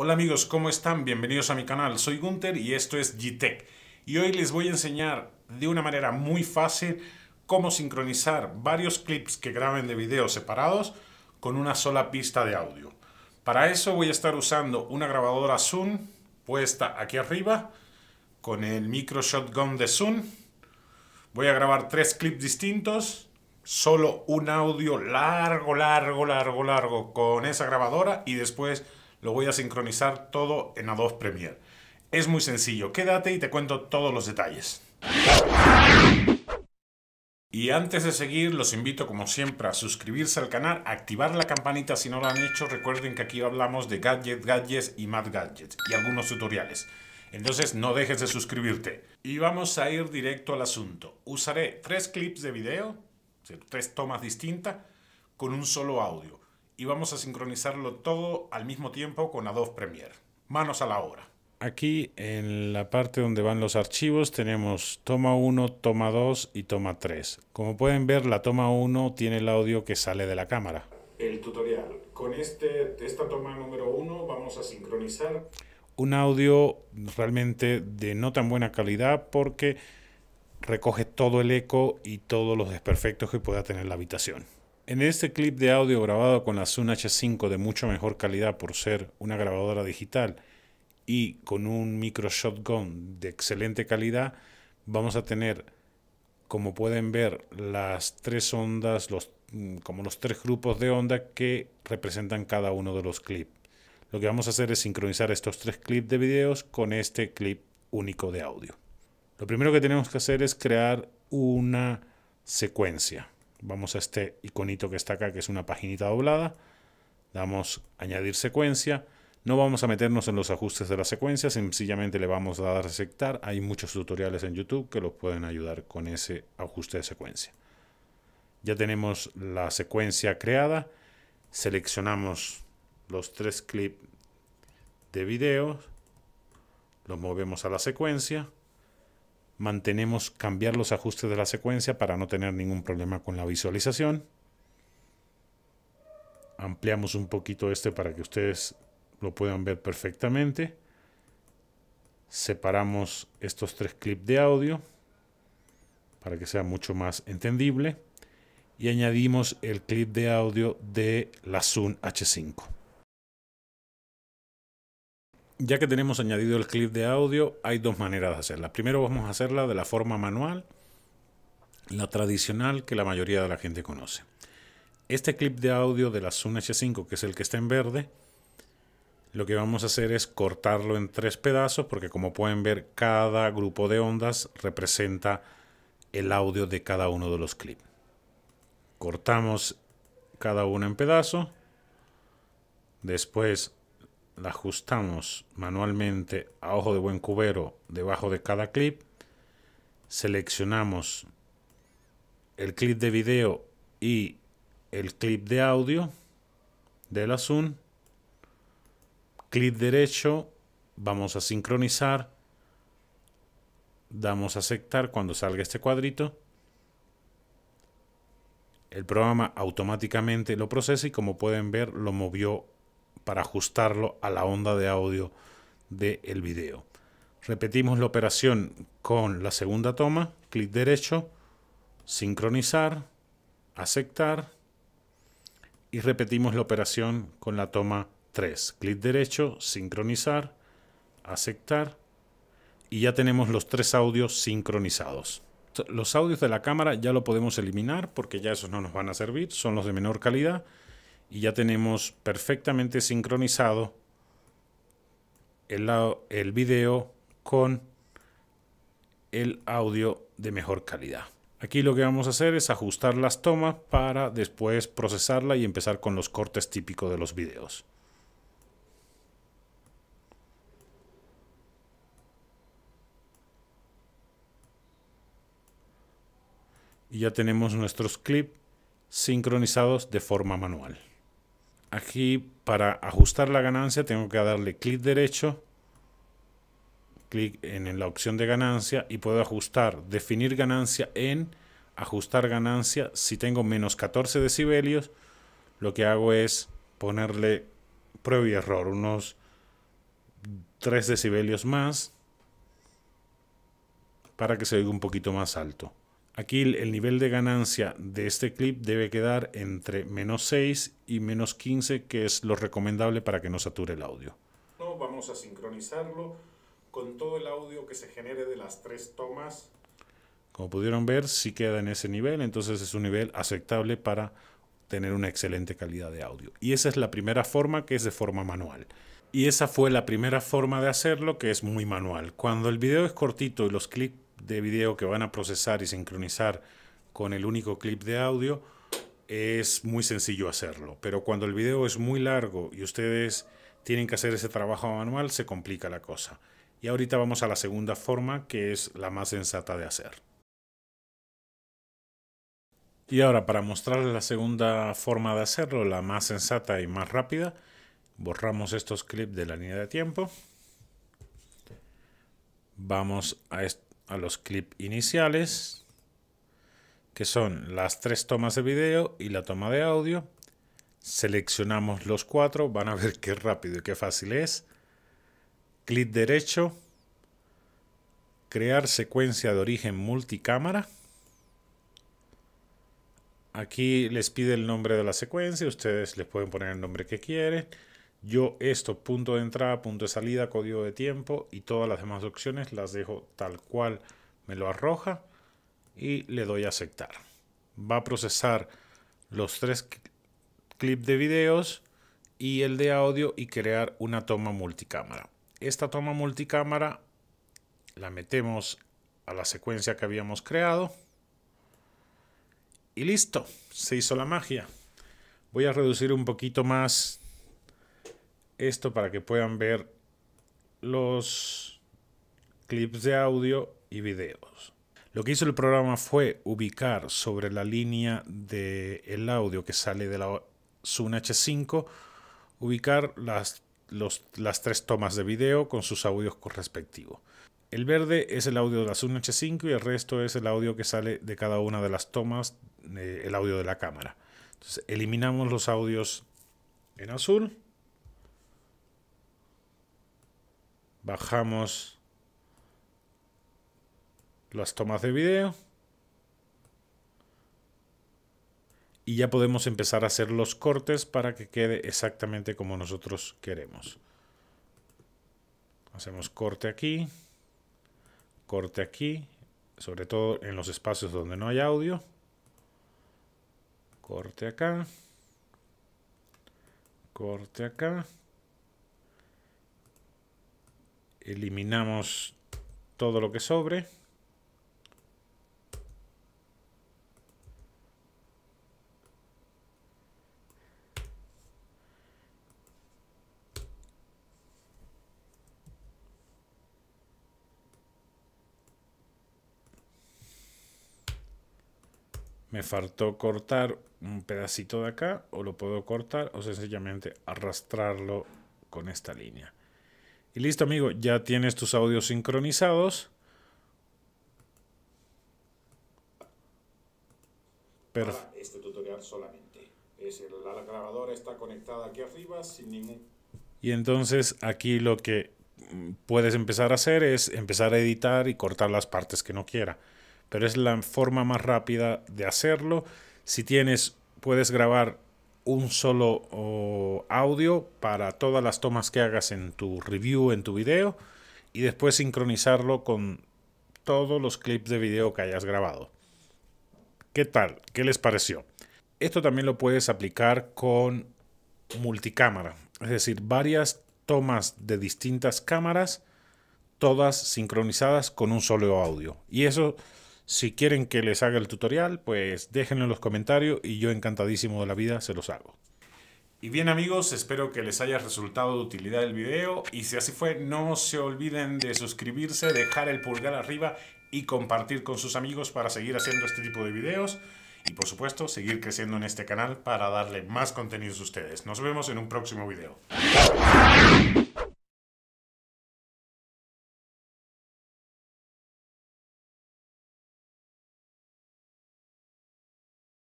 Hola amigos, ¿cómo están? Bienvenidos a mi canal. Soy Gunter y esto es G-Tech. Y hoy les voy a enseñar de una manera muy fácil cómo sincronizar varios clips que graben de videos separados con una sola pista de audio. Para eso voy a estar usando una grabadora Zoom puesta aquí arriba con el micro shotgun de Zoom. Voy a grabar tres clips distintos, solo un audio largo, largo, largo, largo con esa grabadora y después lo voy a sincronizar todo en Adobe Premiere. Es muy sencillo, quédate y te cuento todos los detalles. Y antes de seguir, los invito como siempre a suscribirse al canal, a activar la campanita si no lo han hecho. Recuerden que aquí hablamos de gadgets, gadgets y más gadgets y algunos tutoriales. Entonces no dejes de suscribirte. Y vamos a ir directo al asunto. Usaré tres clips de video, tres tomas distintas, con un solo audio y vamos a sincronizarlo todo al mismo tiempo con Adobe Premiere. Manos a la obra. Aquí en la parte donde van los archivos tenemos toma 1, toma 2 y toma 3. Como pueden ver la toma 1 tiene el audio que sale de la cámara. El tutorial. Con este, esta toma número 1 vamos a sincronizar. Un audio realmente de no tan buena calidad porque recoge todo el eco y todos los desperfectos que pueda tener la habitación. En este clip de audio grabado con la Zoom H5 de mucho mejor calidad por ser una grabadora digital y con un micro shotgun de excelente calidad, vamos a tener, como pueden ver, las tres ondas, los, mm, como los tres grupos de onda que representan cada uno de los clips. Lo que vamos a hacer es sincronizar estos tres clips de videos con este clip único de audio. Lo primero que tenemos que hacer es crear una secuencia. Vamos a este iconito que está acá, que es una paginita doblada. Damos añadir secuencia. No vamos a meternos en los ajustes de la secuencia, sencillamente le vamos a dar a aceptar. Hay muchos tutoriales en YouTube que los pueden ayudar con ese ajuste de secuencia. Ya tenemos la secuencia creada. Seleccionamos los tres clips de video. Los movemos a la secuencia mantenemos cambiar los ajustes de la secuencia para no tener ningún problema con la visualización. Ampliamos un poquito este para que ustedes lo puedan ver perfectamente. Separamos estos tres clips de audio para que sea mucho más entendible. Y añadimos el clip de audio de la Zoom H5. Ya que tenemos añadido el clip de audio, hay dos maneras de hacerla. Primero vamos a hacerla de la forma manual, la tradicional que la mayoría de la gente conoce. Este clip de audio de la Zoom H5, que es el que está en verde, lo que vamos a hacer es cortarlo en tres pedazos porque como pueden ver cada grupo de ondas representa el audio de cada uno de los clips. Cortamos cada uno en pedazos. Después la ajustamos manualmente a ojo de buen cubero debajo de cada clip, seleccionamos el clip de video y el clip de audio del la clic derecho, vamos a sincronizar, damos a aceptar cuando salga este cuadrito, el programa automáticamente lo procesa y como pueden ver lo movió para ajustarlo a la onda de audio del video. Repetimos la operación con la segunda toma, clic derecho, sincronizar, aceptar y repetimos la operación con la toma 3, clic derecho, sincronizar, aceptar y ya tenemos los tres audios sincronizados. Los audios de la cámara ya lo podemos eliminar porque ya esos no nos van a servir, son los de menor calidad y ya tenemos perfectamente sincronizado el, video con el audio de mejor calidad. Aquí lo que vamos a hacer es ajustar las tomas para después procesarla y empezar con los cortes típicos de los videos. Y ya tenemos nuestros clips sincronizados de forma manual. Aquí para ajustar la ganancia tengo que darle clic derecho, clic en la opción de ganancia y puedo ajustar, definir ganancia en, ajustar ganancia. Si tengo menos 14 decibelios, lo que hago es ponerle prueba y error, unos 3 decibelios más para que se oiga un poquito más alto. Aquí el nivel de ganancia de este clip debe quedar entre menos 6 y menos 15, que es lo recomendable para que no sature el audio. Vamos a sincronizarlo con todo el audio que se genere de las tres tomas. Como pudieron ver, si queda en ese nivel, entonces es un nivel aceptable para tener una excelente calidad de audio. Y esa es la primera forma que es de forma manual. Y esa fue la primera forma de hacerlo que es muy manual. Cuando el video es cortito y los clips de video que van a procesar y sincronizar con el único clip de audio, es muy sencillo hacerlo. Pero cuando el video es muy largo y ustedes tienen que hacer ese trabajo manual, se complica la cosa. Y ahorita vamos a la segunda forma, que es la más sensata de hacer. Y ahora, para mostrarles la segunda forma de hacerlo, la más sensata y más rápida, borramos estos clips de la línea de tiempo. Vamos a esto a los clips iniciales, que son las tres tomas de video y la toma de audio. Seleccionamos los cuatro, van a ver qué rápido y qué fácil es. Clic derecho, crear secuencia de origen multicámara. Aquí les pide el nombre de la secuencia, ustedes les pueden poner el nombre que quieren. Yo esto, punto de entrada, punto de salida, código de tiempo y todas las demás opciones las dejo tal cual me lo arroja y le doy a aceptar. Va a procesar los tres clips de videos y el de audio y crear una toma multicámara. Esta toma multicámara la metemos a la secuencia que habíamos creado y listo, se hizo la magia. Voy a reducir un poquito más esto para que puedan ver los clips de audio y videos. Lo que hizo el programa fue ubicar sobre la línea del el audio que sale de la Zoom H5, ubicar las, tres tomas de video con sus audios respectivos. El verde es el audio de la Zoom H5 y el resto es el audio que sale de cada una de las tomas, eh, el audio de la cámara. Entonces eliminamos los audios en azul Bajamos las tomas de video. Y ya podemos empezar a hacer los cortes para que quede exactamente como nosotros queremos. Hacemos corte aquí, corte aquí, sobre todo en los espacios donde no hay audio. Corte acá, corte acá eliminamos todo lo que sobre. Me faltó cortar un pedacito de acá, o lo puedo cortar, o sencillamente arrastrarlo con esta línea. Y listo, amigo, ya tienes tus audios sincronizados. Pero... este tutorial solamente. Es la grabadora está conectada aquí arriba sin ningún... Y entonces aquí lo que puedes empezar a hacer es empezar a editar y cortar las partes que no quiera. Pero es la forma más rápida de hacerlo. Si tienes, puedes grabar un solo audio para todas las tomas que hagas en tu review, en tu video, y después sincronizarlo con todos los clips de video que hayas grabado. ¿Qué tal? ¿Qué les pareció? Esto también lo puedes aplicar con multicámara, es decir, varias tomas de distintas cámaras, todas sincronizadas con un solo audio. Y eso si quieren que les haga el tutorial, pues déjenlo en los comentarios y yo encantadísimo de la vida se los hago. Y bien amigos, espero que les haya resultado de utilidad el video y si así fue, no se olviden de suscribirse, dejar el pulgar arriba y compartir con sus amigos para seguir haciendo este tipo de videos y por supuesto seguir creciendo en este canal para darle más contenidos a ustedes. Nos vemos en un próximo video.